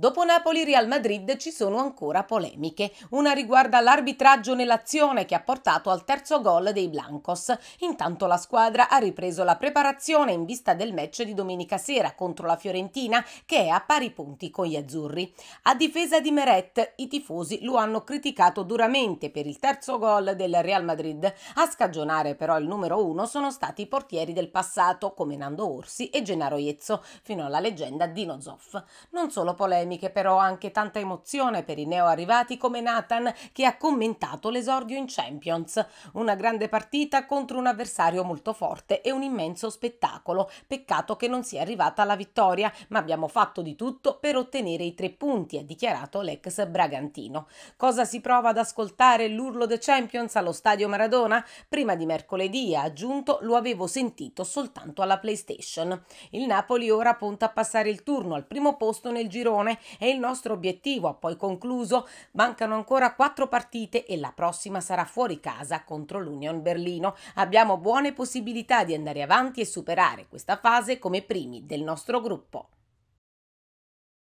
Dopo Napoli-Real Madrid ci sono ancora polemiche. Una riguarda l'arbitraggio nell'azione che ha portato al terzo gol dei Blancos. Intanto la squadra ha ripreso la preparazione in vista del match di domenica sera contro la Fiorentina che è a pari punti con gli azzurri. A difesa di Meret i tifosi lo hanno criticato duramente per il terzo gol del Real Madrid. A scagionare però il numero uno sono stati i portieri del passato come Nando Orsi e Gennaro Iezzo, fino alla leggenda Dino Zoff. Non solo polemiche che però anche tanta emozione per i neo arrivati come Nathan che ha commentato l'esordio in Champions. Una grande partita contro un avversario molto forte e un immenso spettacolo. Peccato che non sia arrivata la vittoria, ma abbiamo fatto di tutto per ottenere i tre punti, ha dichiarato l'ex Bragantino. Cosa si prova ad ascoltare l'urlo The Champions allo stadio Maradona? Prima di mercoledì, ha aggiunto, lo avevo sentito soltanto alla PlayStation. Il Napoli ora punta a passare il turno al primo posto nel girone è il nostro obiettivo. Ha poi concluso, mancano ancora quattro partite e la prossima sarà fuori casa contro l'Union Berlino. Abbiamo buone possibilità di andare avanti e superare questa fase come primi del nostro gruppo.